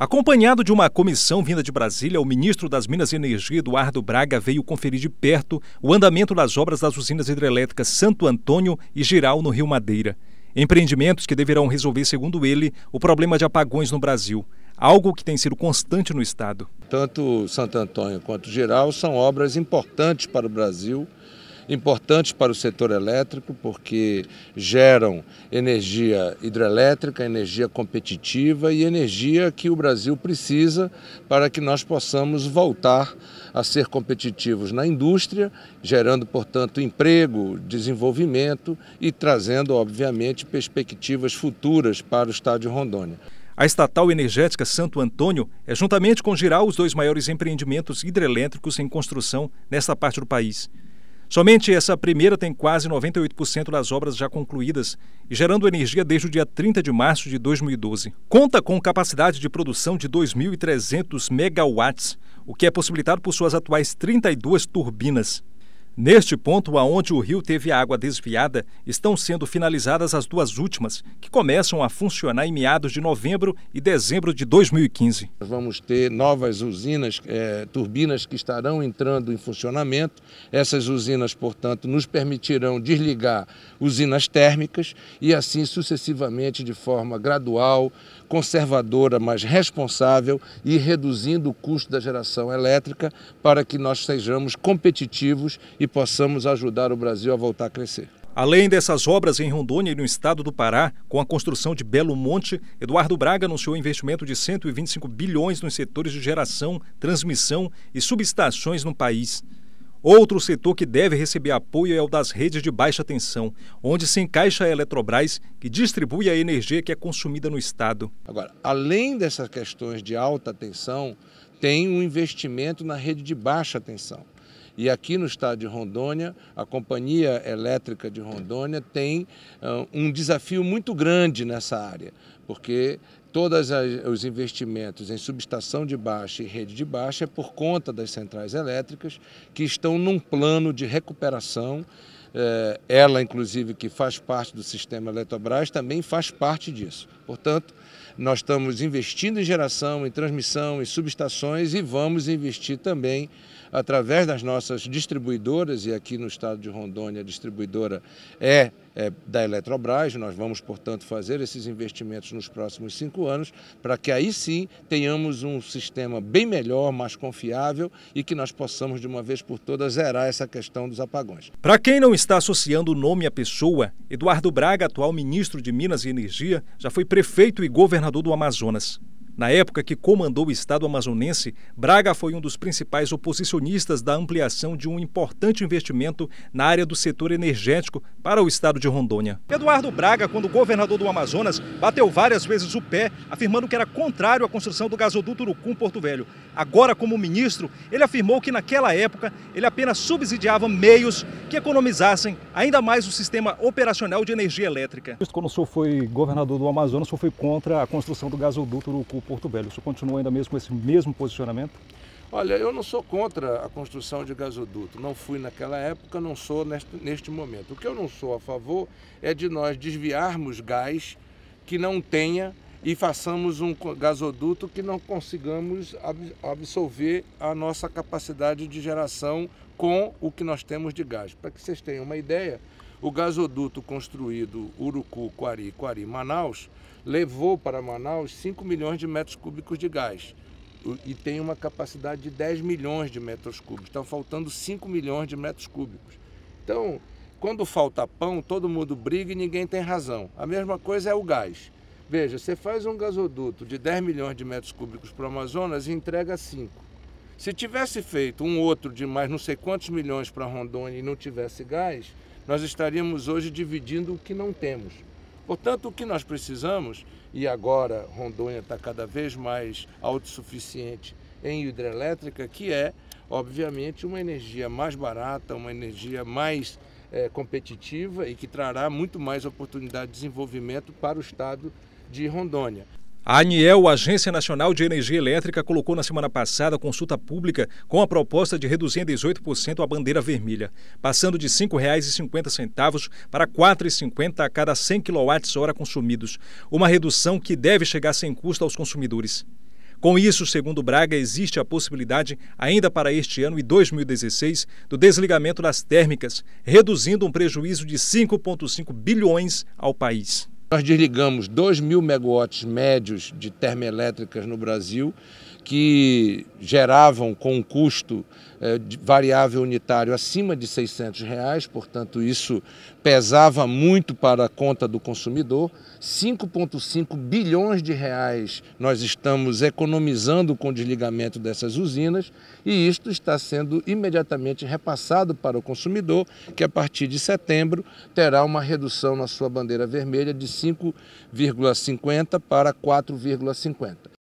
Acompanhado de uma comissão vinda de Brasília, o ministro das Minas e Energia, Eduardo Braga, veio conferir de perto o andamento das obras das usinas hidrelétricas Santo Antônio e Giral, no Rio Madeira. Empreendimentos que deverão resolver, segundo ele, o problema de apagões no Brasil, algo que tem sido constante no Estado. Tanto Santo Antônio quanto Giral são obras importantes para o Brasil importantes para o setor elétrico, porque geram energia hidrelétrica, energia competitiva e energia que o Brasil precisa para que nós possamos voltar a ser competitivos na indústria, gerando, portanto, emprego, desenvolvimento e trazendo, obviamente, perspectivas futuras para o estado de Rondônia. A estatal energética Santo Antônio é, juntamente com Giral, os dois maiores empreendimentos hidrelétricos em construção nesta parte do país. Somente essa primeira tem quase 98% das obras já concluídas e gerando energia desde o dia 30 de março de 2012. Conta com capacidade de produção de 2.300 megawatts, o que é possibilitado por suas atuais 32 turbinas. Neste ponto, aonde o rio teve a água desviada, estão sendo finalizadas as duas últimas, que começam a funcionar em meados de novembro e dezembro de 2015. vamos ter novas usinas, é, turbinas que estarão entrando em funcionamento. Essas usinas, portanto, nos permitirão desligar usinas térmicas e assim sucessivamente, de forma gradual, conservadora, mas responsável e reduzindo o custo da geração elétrica para que nós sejamos competitivos e possamos ajudar o Brasil a voltar a crescer. Além dessas obras em Rondônia e no estado do Pará, com a construção de Belo Monte, Eduardo Braga anunciou investimento de 125 bilhões nos setores de geração, transmissão e subestações no país. Outro setor que deve receber apoio é o das redes de baixa tensão, onde se encaixa a Eletrobras, que distribui a energia que é consumida no estado. Agora, além dessas questões de alta tensão, tem um investimento na rede de baixa tensão. E aqui no estado de Rondônia, a Companhia Elétrica de Rondônia tem ah, um desafio muito grande nessa área, porque todos os investimentos em subestação de baixa e rede de baixa é por conta das centrais elétricas que estão num plano de recuperação. Eh, ela, inclusive, que faz parte do sistema Eletrobras, também faz parte disso. Portanto, nós estamos investindo em geração, em transmissão, em subestações e vamos investir também através das nossas distribuidoras, e aqui no estado de Rondônia a distribuidora é, é da Eletrobras, nós vamos, portanto, fazer esses investimentos nos próximos cinco anos, para que aí sim tenhamos um sistema bem melhor, mais confiável e que nós possamos, de uma vez por todas, zerar essa questão dos apagões. Para quem não está associando o nome à pessoa, Eduardo Braga, atual ministro de Minas e Energia, já foi prefeito e governador governador do Amazonas na época que comandou o Estado amazonense, Braga foi um dos principais oposicionistas da ampliação de um importante investimento na área do setor energético para o Estado de Rondônia. Eduardo Braga, quando governador do Amazonas, bateu várias vezes o pé, afirmando que era contrário à construção do gasoduto Urucum-Porto Velho. Agora, como ministro, ele afirmou que naquela época ele apenas subsidiava meios que economizassem ainda mais o sistema operacional de energia elétrica. Quando o senhor foi governador do Amazonas, o senhor foi contra a construção do gasoduto Urucum Porto Velho. O senhor continua ainda mesmo com esse mesmo posicionamento? Olha, eu não sou contra a construção de gasoduto. Não fui naquela época, não sou neste, neste momento. O que eu não sou a favor é de nós desviarmos gás que não tenha e façamos um gasoduto que não consigamos absolver a nossa capacidade de geração com o que nós temos de gás. Para que vocês tenham uma ideia, o gasoduto construído Urucu-Quari-Quari-Manaus levou para Manaus 5 milhões de metros cúbicos de gás e tem uma capacidade de 10 milhões de metros cúbicos. Estão faltando 5 milhões de metros cúbicos. Então, quando falta pão, todo mundo briga e ninguém tem razão. A mesma coisa é o gás. Veja, você faz um gasoduto de 10 milhões de metros cúbicos para o Amazonas e entrega 5. Se tivesse feito um outro de mais não sei quantos milhões para Rondônia e não tivesse gás, nós estaríamos hoje dividindo o que não temos. Portanto, o que nós precisamos, e agora Rondônia está cada vez mais autossuficiente em hidrelétrica, que é, obviamente, uma energia mais barata, uma energia mais é, competitiva e que trará muito mais oportunidade de desenvolvimento para o Estado de Rondônia. A ANEEL, Agência Nacional de Energia Elétrica, colocou na semana passada a consulta pública com a proposta de reduzir em 18% a bandeira vermelha, passando de R$ 5,50 para R$ 4,50 a cada 100 kWh consumidos, uma redução que deve chegar sem custo aos consumidores. Com isso, segundo Braga, existe a possibilidade, ainda para este ano e 2016, do desligamento das térmicas, reduzindo um prejuízo de 5,5 bilhões ao país. Nós desligamos 2 mil megawatts médios de termoelétricas no Brasil, que geravam com um custo eh, variável unitário acima de 600 reais, portanto isso pesava muito para a conta do consumidor. 5,5 bilhões de reais nós estamos economizando com o desligamento dessas usinas e isto está sendo imediatamente repassado para o consumidor, que a partir de setembro terá uma redução na sua bandeira vermelha de 5,50 para 4,50.